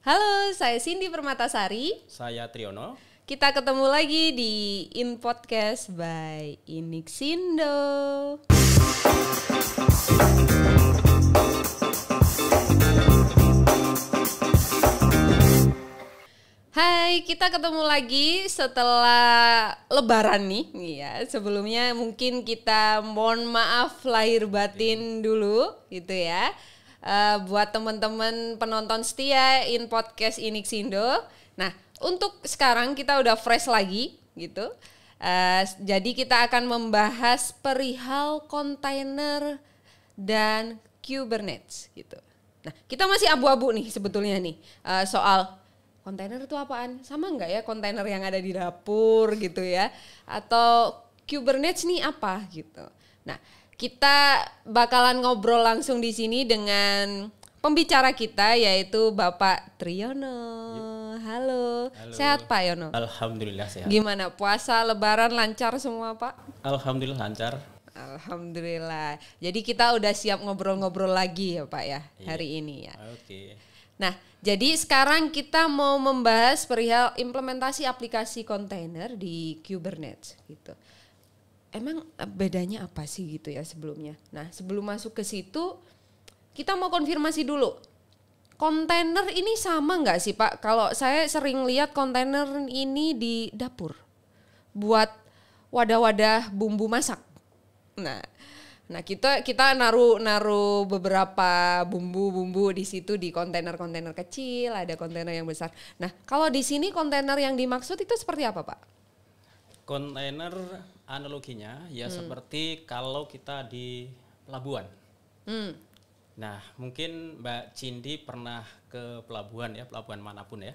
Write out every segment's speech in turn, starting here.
Halo, saya Cindy Permatasari. Saya Triono. Kita ketemu lagi di In Podcast by Inixindo. Hai, kita ketemu lagi setelah Lebaran nih, ya. Sebelumnya mungkin kita mohon maaf lahir batin iya. dulu, gitu ya uh, buat teman-teman penonton setia in podcast ini Sindo. Nah, untuk sekarang kita udah fresh lagi gitu. Uh, jadi kita akan membahas perihal kontainer dan Kubernetes gitu. Nah, kita masih abu-abu nih sebetulnya nih uh, soal kontainer itu apaan? Sama nggak ya kontainer yang ada di dapur gitu ya? Atau Kubernetes nih apa gitu? Nah, kita bakalan ngobrol langsung di sini dengan pembicara kita yaitu Bapak Triyono. Halo. Halo. Sehat Pak Yono? Alhamdulillah sehat. Gimana puasa lebaran lancar semua Pak? Alhamdulillah lancar. Alhamdulillah. Jadi kita udah siap ngobrol-ngobrol lagi ya Pak ya iya. hari ini ya. Oke. Nah, jadi sekarang kita mau membahas perihal implementasi aplikasi kontainer di Kubernetes gitu emang eh, bedanya apa sih gitu ya sebelumnya. Nah sebelum masuk ke situ kita mau konfirmasi dulu kontainer ini sama nggak sih Pak? Kalau saya sering lihat kontainer ini di dapur buat wadah-wadah bumbu masak. Nah, nah kita kita naruh naruh beberapa bumbu-bumbu di situ di kontainer-kontainer kecil, ada kontainer yang besar. Nah, kalau di sini kontainer yang dimaksud itu seperti apa Pak? Kontainer analoginya ya hmm. seperti kalau kita di pelabuhan. Hmm. Nah, mungkin Mbak Cindi pernah ke pelabuhan ya, pelabuhan manapun ya.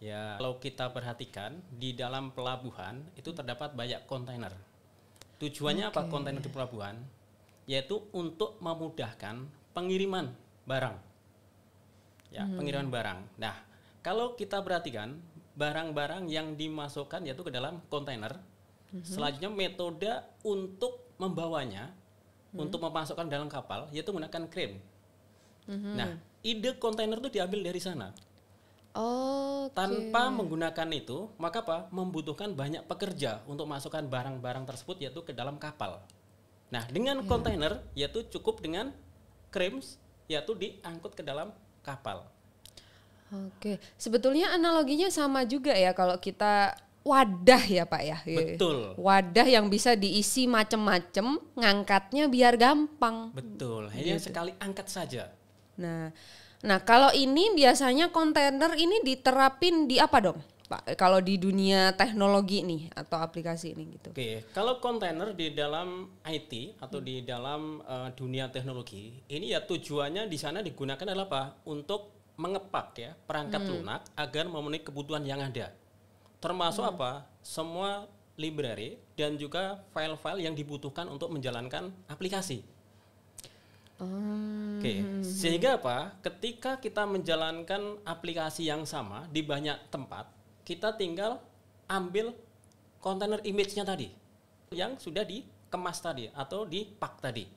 Ya, kalau kita perhatikan di dalam pelabuhan itu terdapat banyak kontainer. Tujuannya okay. apa kontainer di pelabuhan? Yaitu untuk memudahkan pengiriman barang. Ya, hmm. pengiriman barang. Nah, kalau kita perhatikan barang-barang yang dimasukkan yaitu ke dalam kontainer -hmm. Selanjutnya metode untuk membawanya, mm -hmm. untuk memasukkan dalam kapal, yaitu menggunakan krim. Mm -hmm. Nah, ide kontainer itu diambil dari sana. Oh, okay. tanpa menggunakan itu, maka apa? Membutuhkan banyak pekerja untuk masukkan barang-barang tersebut yaitu ke dalam kapal. Nah, dengan yeah. kontainer yaitu cukup dengan krim, yaitu diangkut ke dalam kapal. Oke, sebetulnya analoginya sama juga ya kalau kita wadah ya Pak ya. Iya, iya. Betul. Wadah yang bisa diisi macem-macem, ngangkatnya biar gampang. Betul. Hanya gitu. sekali angkat saja. Nah, nah kalau ini biasanya kontainer ini diterapin di apa dong? Pak, kalau di dunia teknologi nih atau aplikasi ini gitu. Oke, kalau kontainer di dalam IT atau di dalam uh, dunia teknologi, ini ya tujuannya di sana digunakan adalah apa? Untuk mengepak ya perangkat hmm. lunak agar memenuhi kebutuhan yang ada. Termasuk hmm. apa? Semua library dan juga file-file yang dibutuhkan untuk menjalankan aplikasi. Hmm. Oke, okay. sehingga apa? Ketika kita menjalankan aplikasi yang sama di banyak tempat, kita tinggal ambil kontainer image-nya tadi yang sudah dikemas tadi atau dipak tadi.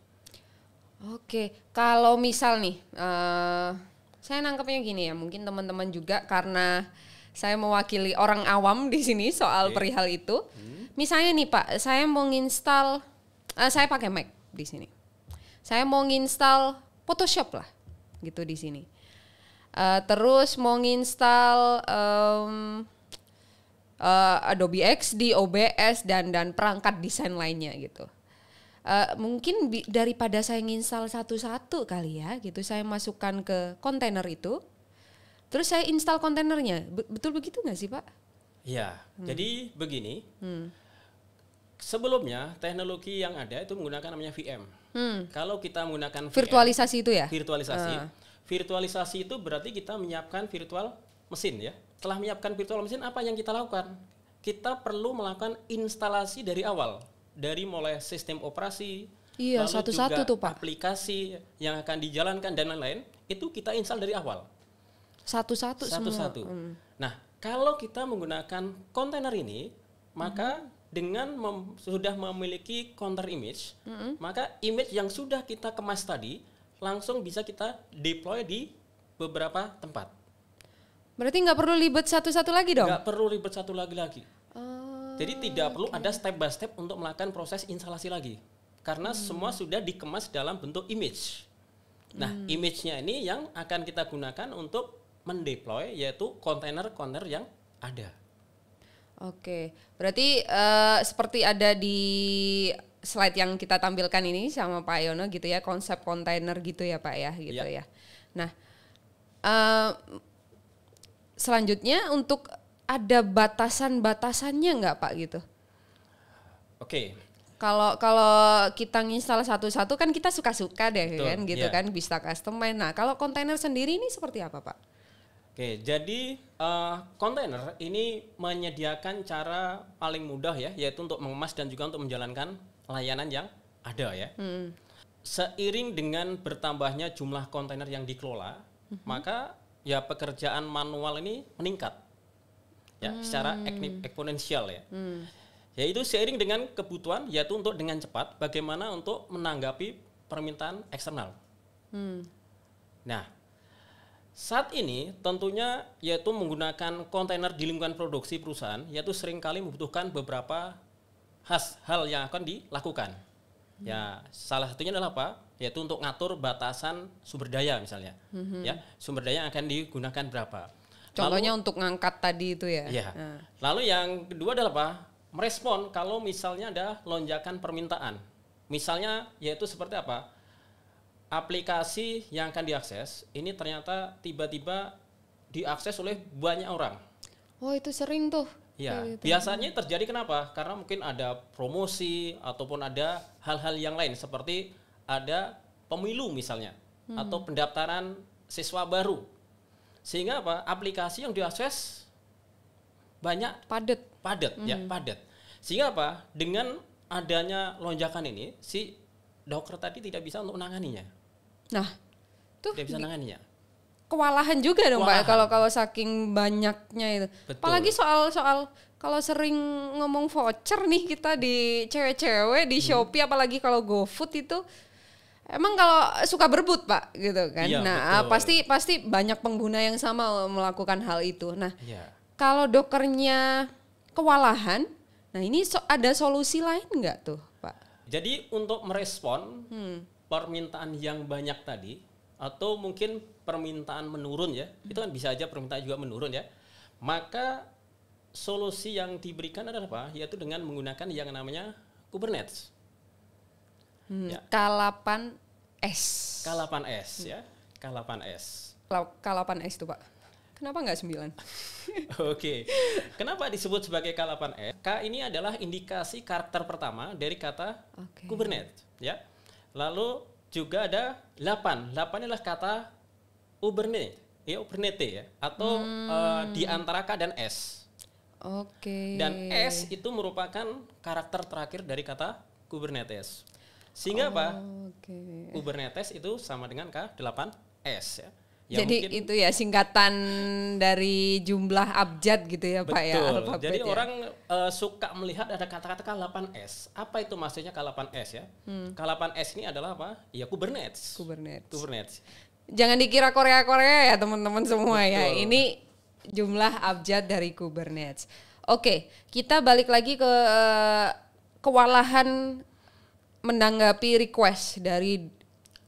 Oke, kalau misal nih, uh, saya nangkepnya gini ya, mungkin teman-teman juga karena saya mewakili orang awam di sini soal okay. perihal itu. Hmm. Misalnya nih Pak, saya mau nginstal, uh, saya pakai Mac di sini. Saya mau nginstal Photoshop lah, gitu di sini. Uh, terus mau nginstal um, uh, Adobe XD, OBS dan dan perangkat desain lainnya gitu. Uh, mungkin daripada saya nginstal satu-satu kali ya, gitu saya masukkan ke kontainer itu Terus saya install kontainernya. betul begitu nggak sih Pak? Iya. Hmm. Jadi begini. Hmm. Sebelumnya teknologi yang ada itu menggunakan namanya VM. Hmm. Kalau kita menggunakan VM, virtualisasi itu ya? Virtualisasi. Uh. Virtualisasi itu berarti kita menyiapkan virtual mesin ya. Setelah menyiapkan virtual mesin apa yang kita lakukan? Kita perlu melakukan instalasi dari awal. Dari mulai sistem operasi, Iya, satu-satu tuh Pak. Aplikasi yang akan dijalankan dan lain-lain itu kita install dari awal. Satu-satu semua. Satu-satu. Hmm. Nah, kalau kita menggunakan kontainer ini, maka hmm. dengan mem sudah memiliki counter image, hmm. maka image yang sudah kita kemas tadi langsung bisa kita deploy di beberapa tempat. Berarti nggak perlu ribet satu-satu lagi dong? Nggak perlu ribet satu lagi lagi. Oh, Jadi tidak perlu ada step by step untuk melakukan proses instalasi lagi, karena hmm. semua sudah dikemas dalam bentuk image. Nah, hmm. image-nya ini yang akan kita gunakan untuk mendeploy yaitu kontainer-kontainer yang ada. Oke, berarti uh, seperti ada di slide yang kita tampilkan ini sama Pak Yono gitu ya konsep kontainer gitu ya Pak ya gitu ya. ya. Nah, uh, selanjutnya untuk ada batasan-batasannya nggak Pak gitu? Oke. Kalau kalau kita nginstal satu-satu kan kita suka-suka deh Betul, kan gitu ya. kan bisa customize. Nah, kalau kontainer sendiri ini seperti apa Pak? Oke, jadi eh, kontainer uh, ini menyediakan cara paling mudah ya, yaitu untuk mengemas dan juga untuk menjalankan layanan yang ada ya. Hmm. Seiring dengan bertambahnya jumlah kontainer yang dikelola, hmm. maka ya pekerjaan manual ini meningkat ya hmm. secara eksponensial ya. Hmm. Yaitu seiring dengan kebutuhan, yaitu untuk dengan cepat bagaimana untuk menanggapi permintaan eksternal. Hmm. Nah, saat ini tentunya yaitu menggunakan kontainer di lingkungan produksi perusahaan yaitu seringkali membutuhkan beberapa khas hal yang akan dilakukan. Hmm. Ya, salah satunya adalah apa? Yaitu untuk ngatur batasan sumber daya misalnya. Hmm. Ya, sumber daya yang akan digunakan berapa. Contohnya Lalu, untuk ngangkat tadi itu ya. ya. Hmm. Lalu yang kedua adalah apa? Merespon kalau misalnya ada lonjakan permintaan. Misalnya yaitu seperti apa? aplikasi yang akan diakses ini ternyata tiba-tiba diakses oleh banyak orang. Oh itu sering tuh. Ya, biasanya terjadi kenapa? Karena mungkin ada promosi ataupun ada hal-hal yang lain seperti ada pemilu misalnya hmm. atau pendaftaran siswa baru. Sehingga apa? Aplikasi yang diakses banyak padat. Padat, ya, hmm. ya, padat. Sehingga apa? Dengan adanya lonjakan ini si dokter tadi tidak bisa untuk menanganinya. Nah, tuh dia bisa ya? Kewalahan juga dong Pak ya, kalau kalau saking banyaknya itu. Betul. Apalagi soal-soal kalau sering ngomong voucher nih kita di cewek-cewek di hmm. Shopee apalagi kalau GoFood itu Emang kalau suka berebut pak, gitu kan? Iya, nah betul. pasti pasti banyak pengguna yang sama melakukan hal itu. Nah iya. kalau dokernya kewalahan, nah ini so ada solusi lain nggak tuh pak? Jadi untuk merespon hmm permintaan yang banyak tadi atau mungkin permintaan menurun ya hmm. itu kan bisa aja permintaan juga menurun ya maka solusi yang diberikan adalah apa yaitu dengan menggunakan yang namanya Kubernetes kalapan S kalapan S ya kalapan S kalapan S hmm. ya, itu pak Kenapa nggak sembilan? Oke. Kenapa disebut sebagai kalapan s K ini adalah indikasi karakter pertama dari kata okay. Kubernetes, ya. Lalu juga ada 8. 8 adalah kata uberne. ya ubernete ya atau hmm. uh, di antara K dan S. Oke. Okay. Dan S itu merupakan karakter terakhir dari kata Kubernetes. Sehingga oh, apa? Okay. Kubernetes itu sama dengan K8S ya. Ya Jadi mungkin, itu ya singkatan dari jumlah abjad gitu ya betul. Pak ya alfabet. Jadi ya. orang uh, suka melihat ada kata-kata K8S. Apa itu maksudnya K8S ya? Hmm. K8S ini adalah apa? Ya Kubernetes. Kubernetes. Kubernetes. Jangan dikira Korea-Korea ya teman-teman semua ya. betul. ya. Ini jumlah abjad dari Kubernetes. Oke, kita balik lagi ke eh, kewalahan menanggapi request dari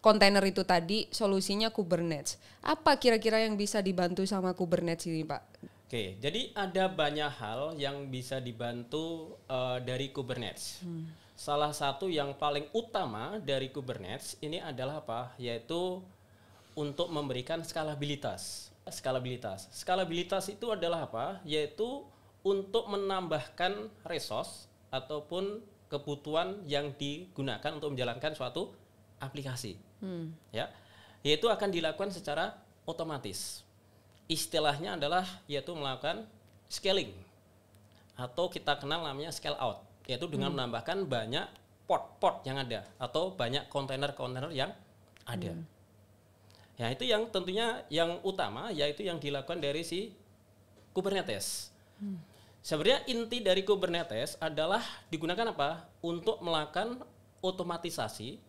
kontainer itu tadi solusinya Kubernetes. Apa kira-kira yang bisa dibantu sama Kubernetes ini, Pak? Oke, jadi ada banyak hal yang bisa dibantu uh, dari Kubernetes. Hmm. Salah satu yang paling utama dari Kubernetes ini adalah apa? Yaitu untuk memberikan skalabilitas. Skalabilitas. Skalabilitas itu adalah apa? Yaitu untuk menambahkan resource ataupun kebutuhan yang digunakan untuk menjalankan suatu aplikasi. Hmm. Ya. Yaitu akan dilakukan secara otomatis. Istilahnya adalah yaitu melakukan scaling atau kita kenal namanya scale out, yaitu dengan hmm. menambahkan banyak port-port yang ada atau banyak kontainer-kontainer yang ada. Hmm. Ya, itu yang tentunya yang utama yaitu yang dilakukan dari si Kubernetes. Hmm. Sebenarnya inti dari Kubernetes adalah digunakan apa? Untuk melakukan otomatisasi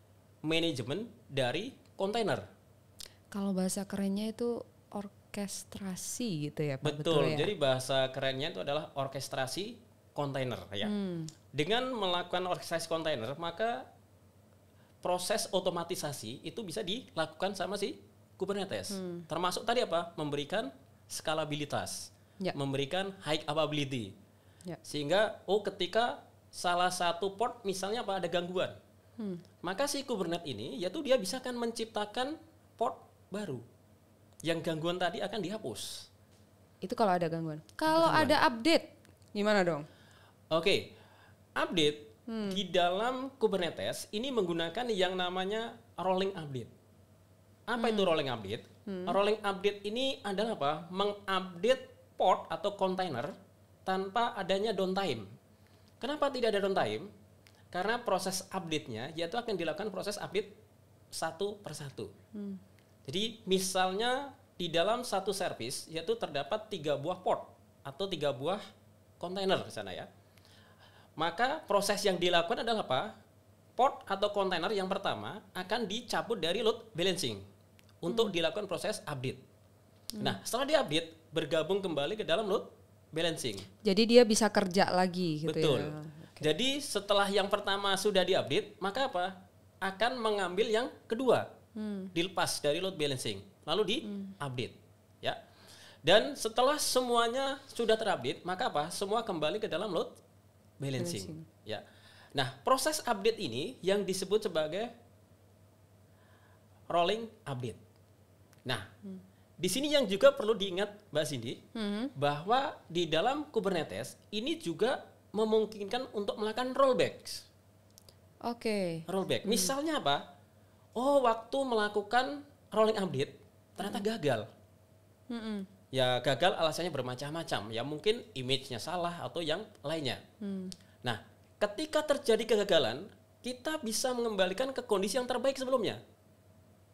manajemen dari kontainer. Kalau bahasa kerennya itu orkestrasi gitu ya, Pak. Betul. betul ya? Jadi bahasa kerennya itu adalah orkestrasi kontainer ya. Hmm. Dengan melakukan orkestrasi kontainer, maka proses otomatisasi itu bisa dilakukan sama si Kubernetes. Hmm. Termasuk tadi apa? Memberikan skalabilitas, ya. memberikan high availability, Ya. Sehingga oh ketika salah satu port misalnya apa ada gangguan, Hmm. Maka si Kubernetes ini yaitu dia bisa kan menciptakan port baru yang gangguan tadi akan dihapus. Itu kalau ada gangguan. Kalau ada update gimana dong? Oke. Okay. Update hmm. di dalam Kubernetes ini menggunakan yang namanya rolling update. Apa hmm. itu rolling update? Hmm. Rolling update ini adalah apa? Mengupdate port atau container tanpa adanya downtime. Kenapa tidak ada downtime? Karena proses update-nya yaitu akan dilakukan proses update satu persatu. Hmm. Jadi misalnya di dalam satu service yaitu terdapat tiga buah port atau tiga buah kontainer di sana ya. Maka proses yang dilakukan adalah apa? Port atau kontainer yang pertama akan dicabut dari load balancing hmm. untuk dilakukan proses update. Hmm. Nah, setelah di-update bergabung kembali ke dalam load balancing. Jadi dia bisa kerja lagi gitu ya. Betul. ya. Okay. Jadi setelah yang pertama sudah diupdate, maka apa? Akan mengambil yang kedua. Hmm. Dilepas dari load balancing, lalu diupdate Hmm. Ya. Dan setelah semuanya sudah terupdate, maka apa? Semua kembali ke dalam load balancing. balancing. Ya. Nah, proses update ini yang disebut sebagai rolling update. Nah, hmm. di sini yang juga perlu diingat Mbak Cindy, hmm. bahwa di dalam Kubernetes ini juga memungkinkan untuk melakukan rollback. Oke. Okay. Rollback. Hmm. Misalnya apa? Oh, waktu melakukan rolling update ternyata hmm. gagal. Hmm. Ya gagal alasannya bermacam-macam. Ya mungkin image-nya salah atau yang lainnya. Hmm. Nah, ketika terjadi kegagalan, kita bisa mengembalikan ke kondisi yang terbaik sebelumnya.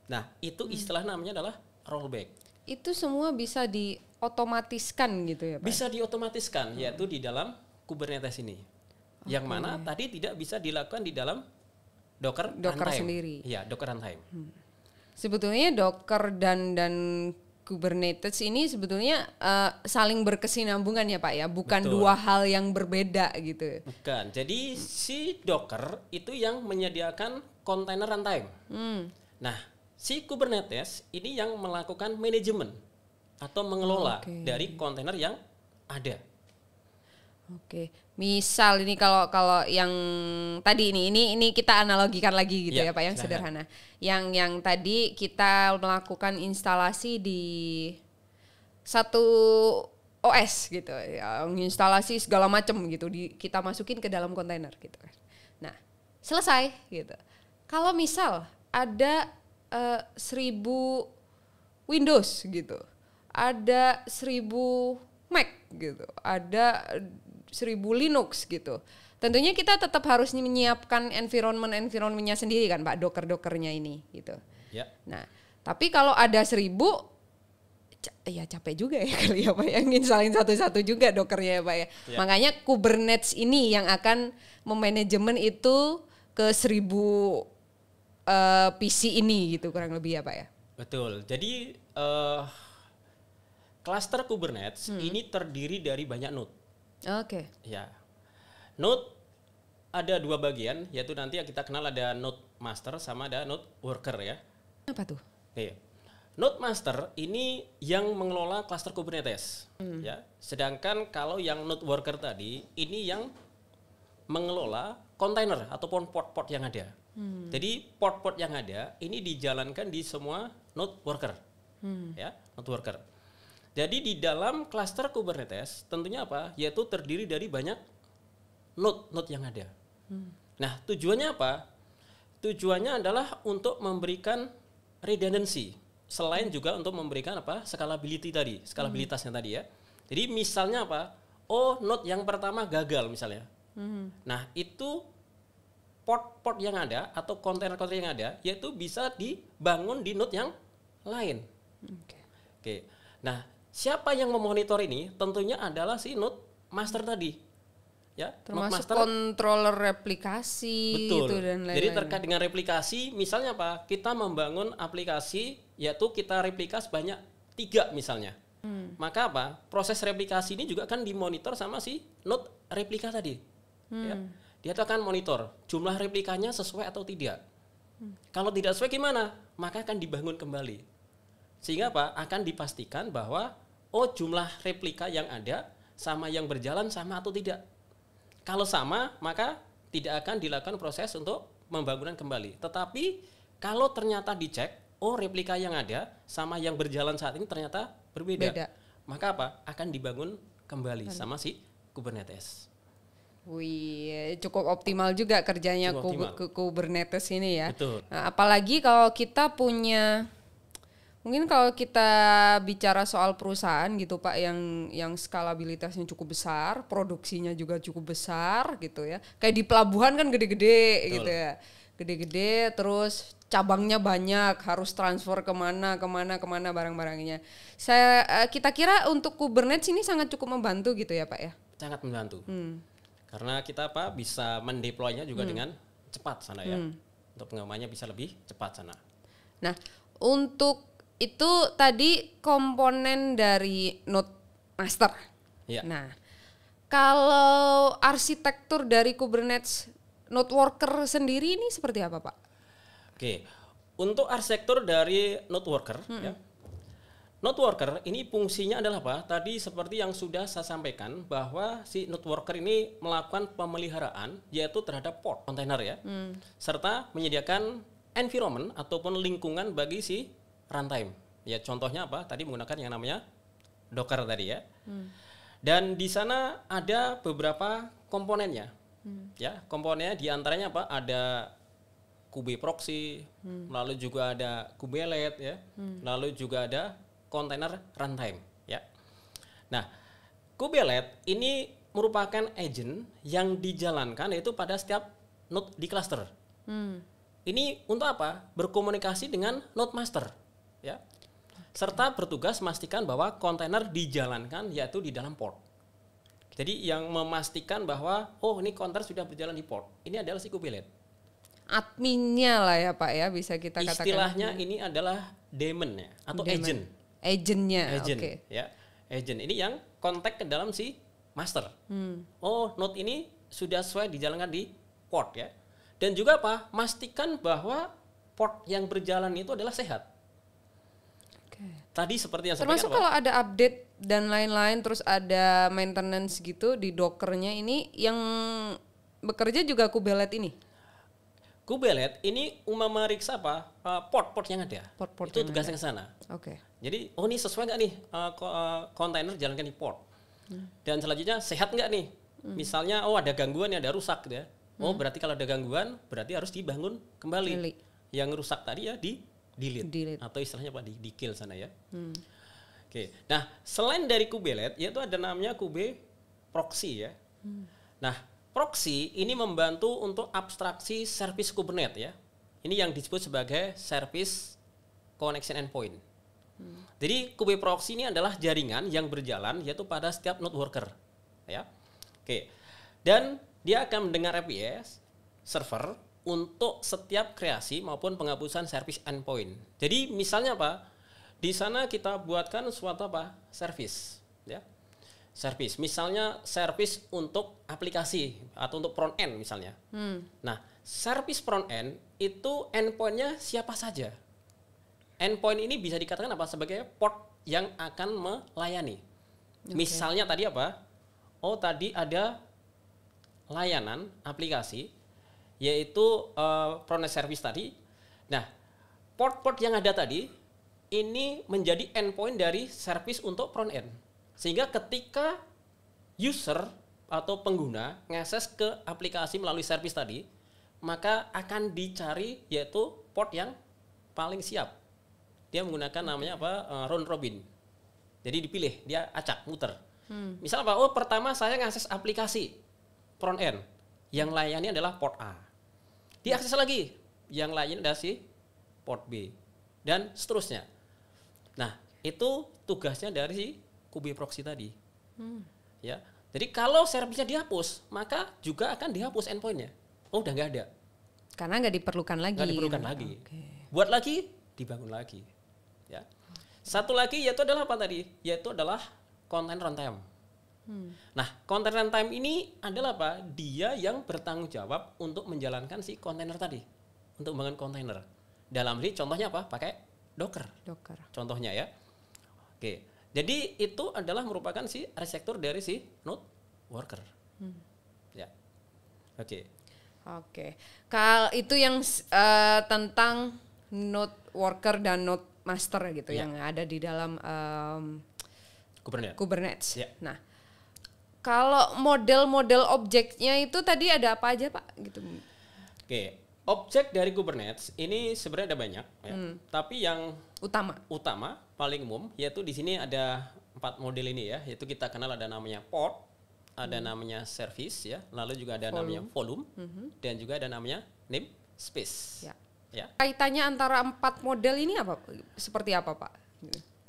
Nah, itu hmm. istilah namanya adalah rollback. Itu semua bisa diotomatiskan gitu ya, Pak? Bisa diotomatiskan, hmm. yaitu di dalam Kubernetes ini. Okay. Yang mana tadi tidak bisa dilakukan di dalam Docker Docker sendiri. Iya, Docker runtime. Hmm. Sebetulnya Docker dan dan Kubernetes ini sebetulnya uh, saling berkesinambungan ya Pak ya, bukan Betul. dua hal yang berbeda gitu. Bukan. Jadi si Docker itu yang menyediakan kontainer runtime. Hmm. Nah, si Kubernetes ini yang melakukan manajemen atau mengelola okay. dari kontainer yang ada. Oke, misal ini kalau kalau yang tadi ini ini ini kita analogikan lagi gitu ya, ya Pak yang silahkan. sederhana. Yang yang tadi kita melakukan instalasi di satu OS gitu, ya, instalasi segala macam gitu di kita masukin ke dalam kontainer gitu kan. Nah, selesai gitu. Kalau misal ada uh, seribu Windows gitu, ada seribu Mac gitu, ada seribu Linux gitu. Tentunya kita tetap harus menyiapkan environment-environmentnya sendiri kan Pak, Docker dokernya ini gitu. Ya. Nah, tapi kalau ada seribu, ya capek juga ya kali ya Pak ya, satu-satu juga dokernya ya Pak ya. ya. Makanya Kubernetes ini yang akan memanajemen itu ke seribu uh, eh, PC ini gitu kurang lebih ya Pak ya. Betul, jadi uh, cluster Kubernetes hmm. ini terdiri dari banyak node. Oke. Okay. Ya. Note ada dua bagian, yaitu nanti kita kenal ada note master sama ada note worker ya. Apa tuh? Iya. Note master ini yang mengelola cluster Kubernetes, hmm. ya. Sedangkan kalau yang note worker tadi ini yang mengelola container ataupun port-port yang ada. Hmm. Jadi port-port yang ada ini dijalankan di semua node worker, hmm. ya, node worker. Jadi di dalam cluster Kubernetes tentunya apa? Yaitu terdiri dari banyak node-node yang ada. Hmm. Nah, tujuannya apa? Tujuannya adalah untuk memberikan redundancy. Selain hmm. juga untuk memberikan apa? scalability tadi, skalabilitasnya hmm. tadi ya. Jadi misalnya apa? Oh, node yang pertama gagal misalnya. Hmm. Nah, itu port-port yang ada atau container-container yang ada yaitu bisa dibangun di node yang lain. Hmm, oke. Okay. Okay. Nah, Siapa yang memonitor ini? Tentunya adalah si node master tadi. Ya, termasuk master. controller replikasi Betul. itu dan lain Jadi terkait dengan replikasi, misalnya apa? Kita membangun aplikasi yaitu kita replikas banyak tiga misalnya. Hmm. Maka apa? Proses replikasi ini juga akan dimonitor sama si node replika tadi. Hmm. Ya. Dia tuh akan monitor jumlah replikanya sesuai atau tidak. Hmm. Kalau tidak sesuai gimana? Maka akan dibangun kembali. Sehingga apa? Akan dipastikan bahwa oh jumlah replika yang ada sama yang berjalan sama atau tidak. Kalau sama, maka tidak akan dilakukan proses untuk pembangunan kembali. Tetapi kalau ternyata dicek, oh replika yang ada sama yang berjalan saat ini ternyata berbeda. Beda. Maka apa? Akan dibangun kembali Beda. sama si Kubernetes. Wih, cukup optimal juga kerjanya cukup optimal. Kubernetes ini ya. Nah, apalagi kalau kita punya Mungkin kalau kita bicara soal perusahaan gitu Pak yang yang skalabilitasnya cukup besar, produksinya juga cukup besar gitu ya. Kayak di pelabuhan kan gede-gede gitu ya. Gede-gede terus cabangnya banyak, harus transfer kemana kemana kemana barang-barangnya. Saya eh, kita kira untuk Kubernetes ini sangat cukup membantu gitu ya Pak ya. Sangat membantu. Hmm. Karena kita apa bisa mendeploynya juga hmm. dengan cepat sana ya. Hmm. Untuk pengembangannya bisa lebih cepat sana. Nah, untuk itu tadi komponen dari node Master. Ya. Nah, kalau arsitektur dari Kubernetes node Worker sendiri ini seperti apa, Pak? Oke, untuk arsitektur dari node Worker, hmm. ya, Note worker ini fungsinya adalah apa? Tadi seperti yang sudah saya sampaikan bahwa si note worker ini melakukan pemeliharaan yaitu terhadap port container, ya, hmm. serta menyediakan environment ataupun lingkungan bagi si runtime. Ya contohnya apa? Tadi menggunakan yang namanya Docker tadi ya. Hmm. Dan di sana ada beberapa komponennya. Hmm. Ya, komponennya di antaranya apa? Ada kube proxy, hmm. lalu juga ada kubelet ya. Hmm. Lalu juga ada container runtime ya. Nah, kubelet ini merupakan agent yang dijalankan yaitu pada setiap node di cluster. Hmm. Ini untuk apa? Berkomunikasi dengan node master ya serta bertugas memastikan bahwa kontainer dijalankan yaitu di dalam port. Jadi yang memastikan bahwa oh ini kontainer sudah berjalan di port. Ini adalah si kubilet. Adminnya lah ya Pak ya bisa kita katakan. Istilahnya ini adalah daemon ya atau daemon. agent. Agentnya. Agent. Okay. Ya. Agent ini yang kontak ke dalam si master. Hmm. Oh note ini sudah sesuai dijalankan di port ya. Dan juga apa? Mastikan bahwa port yang berjalan itu adalah sehat Tadi seperti yang termasuk kalau ada update dan lain-lain, terus ada maintenance gitu di dockernya ini yang bekerja juga kubelet ini. Kubelet ini umum meriksa apa port eh, port-port yang ada. Ya? Port-port itu tugasnya ke sana. Oke. Okay. Jadi oh ini sesuai nggak nih eh, eh, kontainer uh, uh, jalankan di port. Hmm. Dan selanjutnya sehat nggak nih? Hmm. Misalnya oh ada gangguan ya ada rusak gitu ya. Oh hmm. berarti kalau ada gangguan berarti harus dibangun kembali. kembali. Yang rusak tadi ya di delete, atau istilahnya apa di, di kill sana ya. Hmm. Oke. Okay. Nah, selain dari kubelet yaitu ada namanya kube proxy ya. Hmm. Nah, proxy ini membantu untuk abstraksi service Kubernetes ya. Ini yang disebut sebagai service connection endpoint. Hmm. Jadi kube proxy ini adalah jaringan yang berjalan yaitu pada setiap node worker ya. Oke. Okay. Dan dia akan mendengar FPS server untuk setiap kreasi maupun penghapusan service endpoint. Jadi misalnya apa? Di sana kita buatkan suatu apa? Service, ya. Service, misalnya service untuk aplikasi atau untuk front end misalnya. Hmm. Nah, service front end itu endpointnya siapa saja. Endpoint ini bisa dikatakan apa sebagai port yang akan melayani. Okay. Misalnya tadi apa? Oh tadi ada layanan aplikasi yaitu uh, eh, Prones Service tadi. Nah, port-port yang ada tadi ini menjadi endpoint dari service untuk front end. Sehingga ketika user atau pengguna ngakses ke aplikasi melalui service tadi, maka akan dicari yaitu port yang paling siap. Dia menggunakan namanya apa? Uh, round robin. Jadi dipilih, dia acak, muter. Hmm. Misal apa? Oh, pertama saya ngakses aplikasi front end yang layani adalah port A diakses lagi yang lain si port B dan seterusnya. Nah, itu tugasnya dari si kubi proxy tadi. Hmm. Ya. Jadi kalau servisnya dihapus, maka juga akan dihapus endpointnya. Oh, udah nggak ada. Karena nggak diperlukan lagi. Nggak diperlukan gitu. lagi. Okay. Buat lagi, dibangun lagi. Ya. Satu lagi yaitu adalah apa tadi? Yaitu adalah content runtime. Hmm. Nah, container time ini adalah apa? Dia yang bertanggung jawab untuk menjalankan si kontainer tadi, untuk membangun kontainer. Dalam ini contohnya apa? Pakai Docker. Docker. Contohnya ya. Oke. Jadi itu adalah merupakan si arsitektur dari si node worker. Hmm. Ya. Oke. Oke. Kal itu yang uh, tentang node worker dan node master gitu ya. yang ada di dalam um, Kubernetes. Kubernetes. Ya. Nah, kalau model-model objeknya itu tadi ada apa aja pak? Gitu. Oke, objek dari Kubernetes ini sebenarnya ada banyak, ya. Hmm. tapi yang utama, utama paling umum yaitu di sini ada empat model ini ya, yaitu kita kenal ada namanya port, ada hmm. namanya service ya, lalu juga ada volume. namanya volume, hmm. dan juga ada namanya name space. Ya. ya. Kaitannya antara empat model ini apa? Seperti apa pak?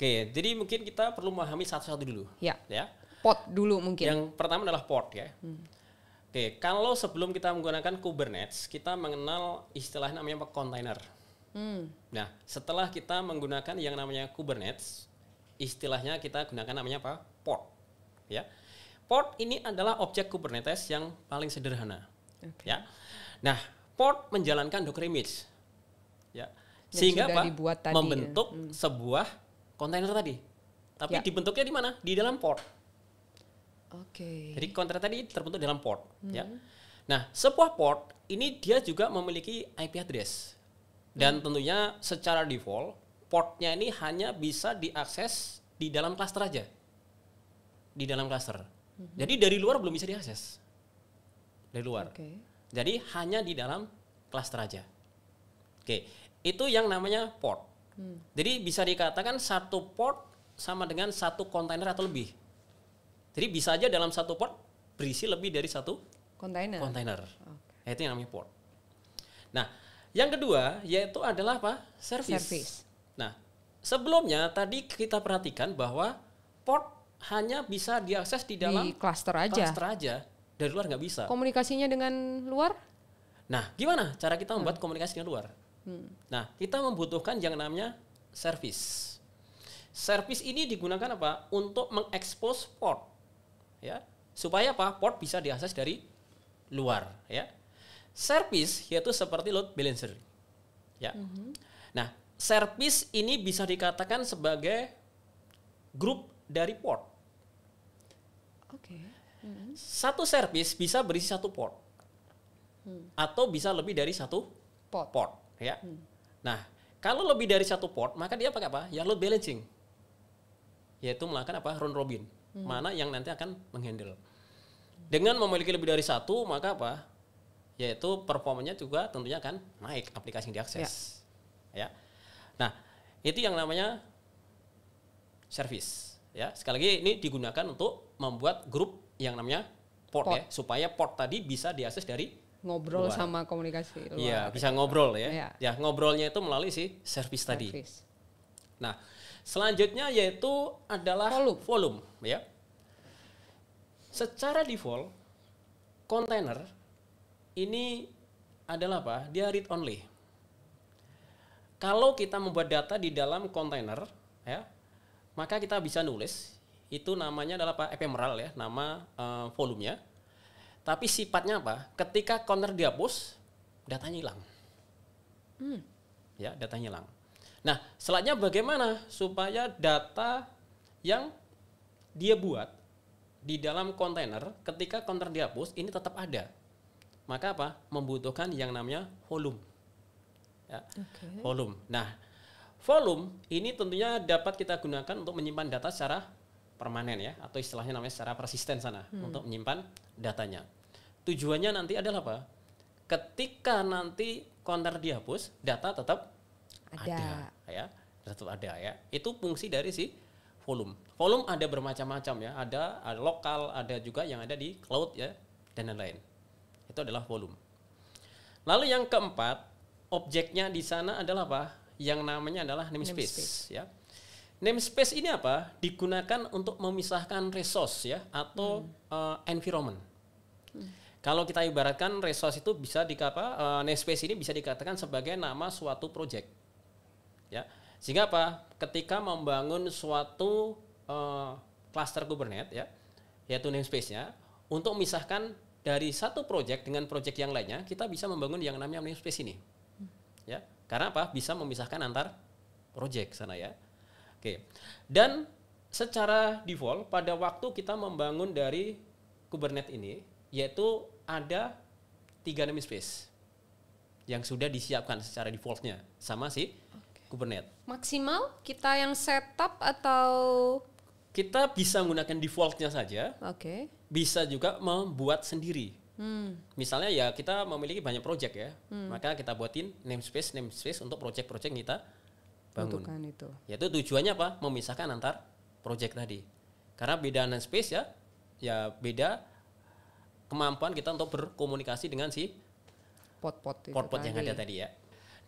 Oke, jadi mungkin kita perlu memahami satu-satu dulu. Ya. Ya Pod dulu mungkin. Yang pertama adalah port ya. Hmm. Oke, kalau sebelum kita menggunakan Kubernetes, kita mengenal istilah namanya container. Hmm. Nah, setelah kita menggunakan yang namanya Kubernetes, istilahnya kita gunakan namanya apa? Port. Ya. port ini adalah objek Kubernetes yang paling sederhana. Okay. Ya. Nah, port menjalankan Docker image. Ya. Sehingga apa? Ya. membentuk ya. hmm. sebuah container tadi. Tapi ya. dibentuknya di mana? Di dalam port. Oke. Okay. Jadi kontrak tadi terbentuk dalam port, hmm. ya. Nah, sebuah port ini dia juga memiliki IP address dan hmm. tentunya secara default portnya ini hanya bisa diakses di dalam cluster aja, di dalam cluster. Hmm. Jadi dari luar belum bisa diakses dari luar. Okay. Jadi hanya di dalam cluster aja. Oke, okay. itu yang namanya port. Hmm. Jadi bisa dikatakan satu port sama dengan satu kontainer atau lebih. Jadi bisa aja dalam satu port berisi lebih dari satu kontainer. Kontainer. Okay. Itu yang namanya port. Nah, yang kedua yaitu adalah apa? Service. Service. Nah, sebelumnya tadi kita perhatikan bahwa port hanya bisa diakses di dalam cluster aja. Cluster aja. Dari luar nggak bisa. Komunikasinya dengan luar? Nah, gimana cara kita membuat hmm. komunikasi dengan luar? Hmm. Nah, kita membutuhkan yang namanya service. Service ini digunakan apa? Untuk mengekspos port ya. Supaya apa? Port bisa diakses dari luar, ya. Service yaitu seperti load balancer. Ya. Mm -hmm. Nah, service ini bisa dikatakan sebagai grup dari port. Okay. Mm -hmm. Satu service bisa berisi satu port. mm. Atau bisa lebih dari satu port. port ya. mm. Nah, kalau lebih dari satu port, maka dia pakai apa? Yang load balancing. Yaitu melakukan apa? Round robin hmm. mana yang nanti akan menghandle. Dengan memiliki lebih dari satu maka apa? Yaitu performanya juga tentunya akan naik aplikasi yang diakses. Ya. ya. Nah, itu yang namanya service. Ya, sekali lagi ini digunakan untuk membuat grup yang namanya port, ya. port. ya, supaya port tadi bisa diakses dari ngobrol luar. sama komunikasi luar. Iya, bisa ngobrol ya. ya. Ya, ngobrolnya itu melalui si service, service. tadi. Nah, Selanjutnya yaitu adalah volume. volume ya. Secara default container ini adalah apa? Dia read only. Kalau kita membuat data di dalam kontainer ya, maka kita bisa nulis itu namanya adalah apa? ephemeral ya, nama uh, volumenya. Tapi sifatnya apa? Ketika kontainer dihapus, datanya hilang. Hmm. Ya, datanya hilang. Nah, selanjutnya bagaimana supaya data yang dia buat di dalam kontainer ketika kontainer dihapus ini tetap ada. Maka apa? Membutuhkan yang namanya volume. Ya. Okay. Volume. Nah, volume ini tentunya dapat kita gunakan untuk menyimpan data secara permanen ya atau istilahnya namanya secara persisten sana hmm. untuk menyimpan datanya. Tujuannya nanti adalah apa? Ketika nanti kontainer dihapus, data tetap ada. ada ya satu ada ya itu fungsi dari si volume volume ada bermacam-macam ya ada, ada lokal ada juga yang ada di cloud ya dan lain-lain itu adalah volume lalu yang keempat objeknya di sana adalah apa yang namanya adalah namespace, namespace. ya namespace ini apa digunakan untuk memisahkan resource ya atau hmm. uh, environment hmm. Kalau kita ibaratkan resource itu bisa dikata uh, eh, namespace ini bisa dikatakan sebagai nama suatu project ya sehingga apa ketika membangun suatu uh, eh, cluster Kubernetes ya yaitu namespace-nya untuk memisahkan dari satu project dengan project yang lainnya kita bisa membangun yang namanya namespace ini ya karena apa bisa memisahkan antar project sana ya oke dan secara default pada waktu kita membangun dari Kubernetes ini yaitu ada tiga namespace yang sudah disiapkan secara defaultnya sama sih. Kubernetes. Maksimal kita yang setup atau kita bisa menggunakan defaultnya saja. Oke. Okay. Bisa juga membuat sendiri. Hmm. Misalnya ya kita memiliki banyak project ya, hmm. maka kita buatin namespace namespace untuk project-project kita bangun. Untukkan itu. Yaitu tujuannya apa? Memisahkan antar project tadi. Karena beda namespace ya, ya beda kemampuan kita untuk berkomunikasi dengan si pot-pot pot-pot yang tadi. ada tadi ya.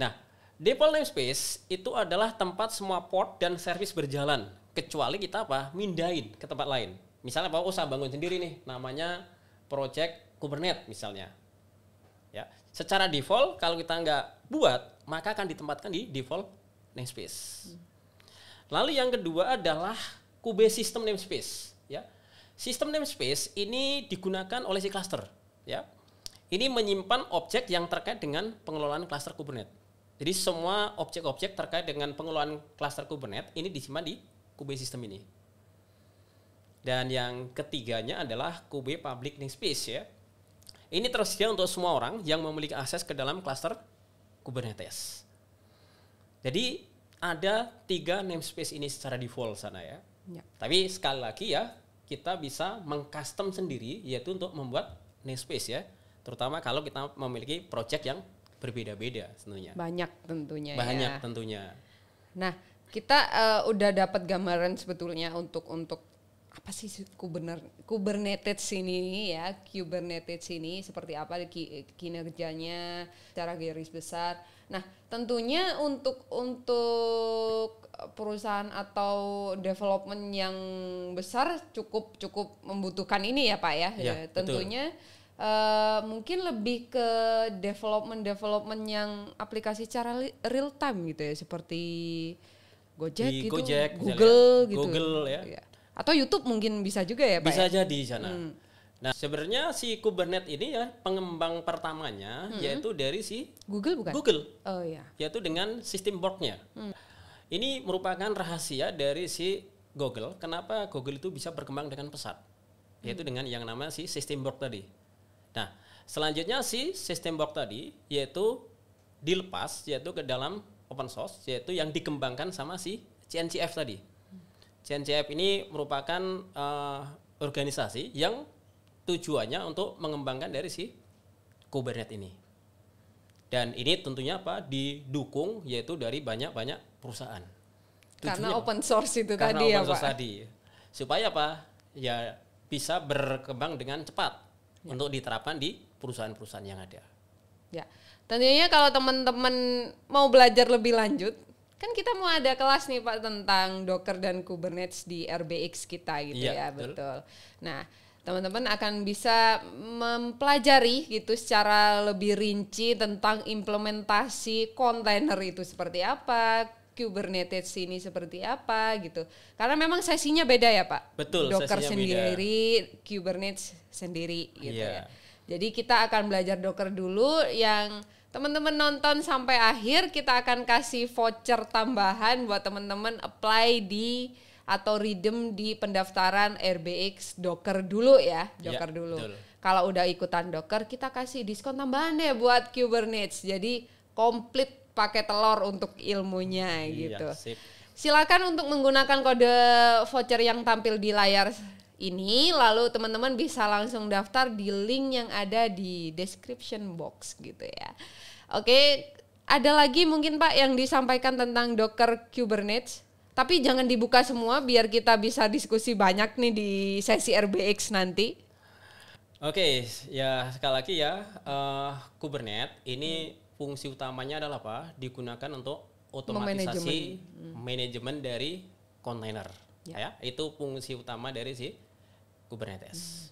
Nah, Default namespace itu adalah tempat semua port dan service berjalan kecuali kita apa mindahin ke tempat lain. Misalnya apa usaha oh, bangun sendiri nih namanya project Kubernetes misalnya. Ya, secara default kalau kita nggak buat maka akan ditempatkan di default namespace. Lalu yang kedua adalah Kube System Namespace. Ya, system namespace ini digunakan oleh si cluster. Ya, ini menyimpan objek yang terkait dengan pengelolaan cluster Kubernetes jadi semua objek-objek terkait dengan pengelolaan klaster Kubernetes ini disimpan di Kube sistem ini. Dan yang ketiganya adalah Kube Public Namespace ya. Ini tersedia untuk semua orang yang memiliki akses ke dalam klaster Kubernetes. Jadi ada tiga namespace ini secara default sana ya. ya. Tapi sekali lagi ya, kita bisa mengcustom sendiri yaitu untuk membuat namespace ya. Terutama kalau kita memiliki project yang berbeda-beda tentunya. Banyak tentunya. Ya. Banyak ya. tentunya. Nah, kita uh, udah dapat gambaran sebetulnya untuk untuk apa sih Kubernetes ini ya Kubernetes ini seperti apa kinerjanya secara garis besar. Nah tentunya untuk untuk perusahaan atau development yang besar cukup cukup membutuhkan ini ya pak ya. ya, ya tentunya. Betul uh, mungkin lebih ke development development yang aplikasi cara real time gitu ya seperti Gojek gitu, Gojek, Google ya. gitu, Google ya. Iya. atau YouTube mungkin bisa juga ya, Pak bisa ya? jadi di sana. Hmm. Nah sebenarnya si Kubernetes ini ya pengembang pertamanya hmm. yaitu dari si Google bukan? Google. Oh ya. Yaitu dengan sistem Borgnya. Hmm. Ini merupakan rahasia dari si Google. Kenapa Google itu bisa berkembang dengan pesat? Yaitu hmm. dengan yang namanya si sistem board tadi Nah, selanjutnya si sistem box tadi yaitu dilepas yaitu ke dalam open source yaitu yang dikembangkan sama si CNCF tadi. CNCF ini merupakan uh, organisasi yang tujuannya untuk mengembangkan dari si Kubernetes ini. Dan ini tentunya apa didukung yaitu dari banyak-banyak perusahaan. Tujuannya karena open source itu karena tadi ya, Pak. tadi. Supaya apa? Ya bisa berkembang dengan cepat ya. untuk diterapkan di perusahaan-perusahaan yang ada. Ya, tentunya kalau teman-teman mau belajar lebih lanjut, kan kita mau ada kelas nih Pak tentang Docker dan Kubernetes di RBX kita gitu ya, ya betul. betul. Nah, teman-teman akan bisa mempelajari gitu secara lebih rinci tentang implementasi kontainer itu seperti apa, Kubernetes ini seperti apa gitu. Karena memang sesinya beda ya Pak. Betul. Docker sendiri, beda. Kubernetes sendiri gitu yeah. ya. Jadi kita akan belajar Docker dulu yang teman-teman nonton sampai akhir kita akan kasih voucher tambahan buat teman-teman apply di atau redeem di pendaftaran RBX Docker dulu ya, Docker yeah, dulu. Betul. Kalau udah ikutan Docker kita kasih diskon tambahan deh buat Kubernetes. Jadi komplit pakai telur untuk ilmunya iya, gitu. Sip. Silakan untuk menggunakan kode voucher yang tampil di layar ini lalu teman-teman bisa langsung daftar di link yang ada di description box gitu ya. Oke, ada lagi mungkin Pak yang disampaikan tentang Docker Kubernetes? Tapi jangan dibuka semua biar kita bisa diskusi banyak nih di sesi RBX nanti. Oke, ya sekali lagi ya uh, Kubernetes ini hmm fungsi utamanya adalah apa? Digunakan untuk otomatisasi manajemen, hmm. dari kontainer. Ya. ya, itu fungsi utama dari si Kubernetes. Hmm.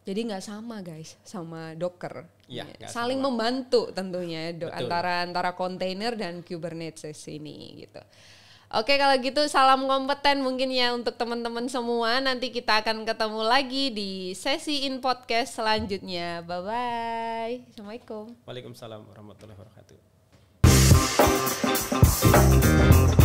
Jadi nggak sama guys sama Docker. Ya, ya. Saling sama. membantu tentunya ya, do antara antara kontainer dan Kubernetes ini gitu. Oke kalau gitu salam kompeten mungkin ya untuk teman-teman semua. Nanti kita akan ketemu lagi di sesi in podcast selanjutnya. Bye bye. Assalamualaikum. Waalaikumsalam warahmatullahi wabarakatuh.